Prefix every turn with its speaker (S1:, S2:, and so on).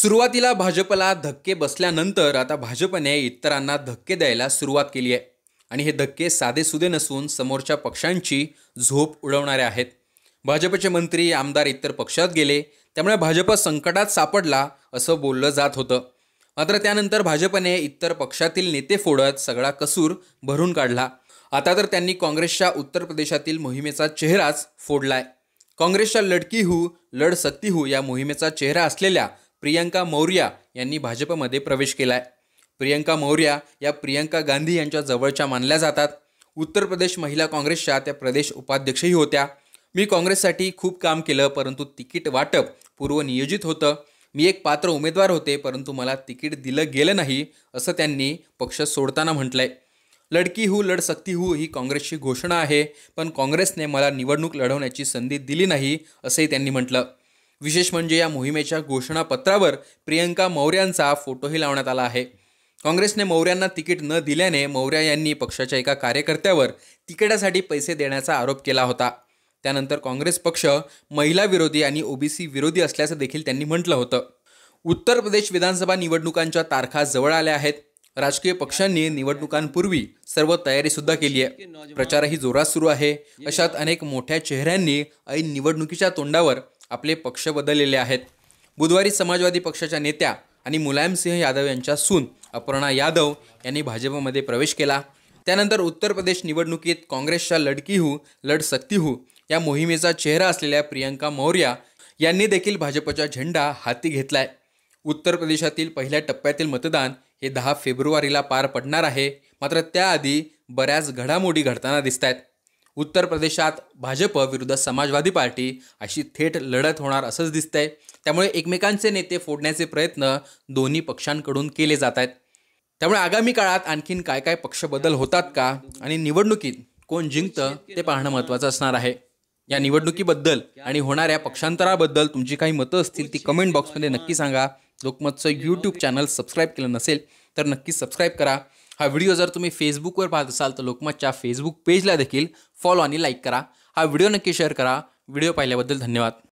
S1: सुरुवातीला भाजपला धक्के बसल्यानंतर आता भाजपने इतरांना धक्के द्यायला सुरुवात केली आहे आणि हे धक्के साधेसुधे नसून समोरच्या पक्षांची झोप उडवणारे आहेत भाजपचे मंत्री आमदार इतर पक्षात गेले त्यामुळे भाजप संकटात सापडला असं बोललं जात होतं मात्र त्यानंतर भाजपने इतर पक्षातील नेते फोडत सगळा कसूर भरून काढला आता तर त्यांनी काँग्रेसच्या उत्तर प्रदेशातील मोहिमेचा चेहराच फोडलाय काँग्रेसच्या लडकी हू लढ सकती हू या मोहिमेचा चेहरा असलेल्या प्रियंका मौर्या यांनी भाजपमध्ये प्रवेश केला आहे प्रियंका मौर्या या प्रियंका गांधी यांच्या जवळच्या मानल्या जातात उत्तर प्रदेश महिला काँग्रेसच्या त्या प्रदेश उपाध्यक्षही होत्या मी काँग्रेससाठी खूप काम केलं परंतु तिकीट वाटप पूर्वनियोजित होतं मी एक पात्र उमेदवार होते परंतु मला तिकीट दिलं गेलं नाही असं त्यांनी पक्ष सोडताना म्हटलं आहे लडकी हू लढ सकती हू ही काँग्रेसची घोषणा आहे पण काँग्रेसने मला निवडणूक लढवण्याची संधी दिली नाही असंही त्यांनी म्हटलं विशेष म्हणजे या मोहिमेच्या घोषणापत्रावर प्रियंका मौर्यांचा फोटोही लावण्यात आला आहे काँग्रेसने मौर्यांना तिकीट न दिल्याने मौर्या यांनी पक्षाच्या एका कार्यकर्त्यावर तिकिटासाठी पैसे देण्याचा आरोप केला होता त्यानंतर काँग्रेस पक्ष महिला विरोधी आणि ओबीसी विरोधी असल्याचं देखील त्यांनी म्हटलं होतं उत्तर प्रदेश विधानसभा निवडणुकांच्या तारखा जवळ आल्या आहेत राजकीय पक्षांनी निवडणुकांपूर्वी सर्व तयारी सुद्धा केली आहे प्रचारही जोरात सुरू आहे अशात अनेक मोठ्या चेहऱ्यांनी ऐन निवडणुकीच्या तोंडावर आपले पक्ष बदललेले आहेत बुधवारी समाजवादी पक्षाच्या नेत्या आणि मुलायमसिंह यादव यांच्या सून अपर्णा यादव यांनी भाजपमध्ये प्रवेश केला त्यानंतर उत्तर प्रदेश निवडणुकीत काँग्रेसच्या लडकी हू लढ सकती हू या मोहिमेचा चेहरा असलेल्या प्रियंका मौर्या यांनी देखील भाजपचा झेंडा हाती घेतलाय उत्तर प्रदेशातील पहिल्या टप्प्यातील मतदान हे दहा फेब्रुवारीला पार पडणार आहे मात्र त्याआधी बऱ्याच घडामोडी घडताना दिसत आहेत उत्तर प्रदेशात भाजप विरुद्ध समाजवादी पार्टी अशी थेट लढत होणार असंच दिसतंय त्यामुळे एकमेकांचे नेते फोडण्याचे प्रयत्न दोन्ही पक्षांकडून केले जात आहेत त्यामुळे आगामी काळात आणखीन काय काय पक्ष बदल होतात का आणि निवडणुकीत कोण जिंकतं ते पाहणं महत्त्वाचं असणार आहे या निवडणुकीबद्दल आणि होणाऱ्या पक्षांतराबद्दल तुमची काही मतं असतील ती कमेंट बॉक्समध्ये नक्की सांगा लोकमतचं यूट्यूब चॅनल सबस्क्राईब केलं नसेल तर नक्की सबस्क्राईब करा हा व्हिडिओ जर तुम्ही फेसबुकवर पाहत असाल तर लोकमतच्या फेसबुक पेजला देखील फॉलो आणि लाईक करा हा व्हिडिओ नक्की शेअर करा व्हिडिओ पाहिल्याबद्दल धन्यवाद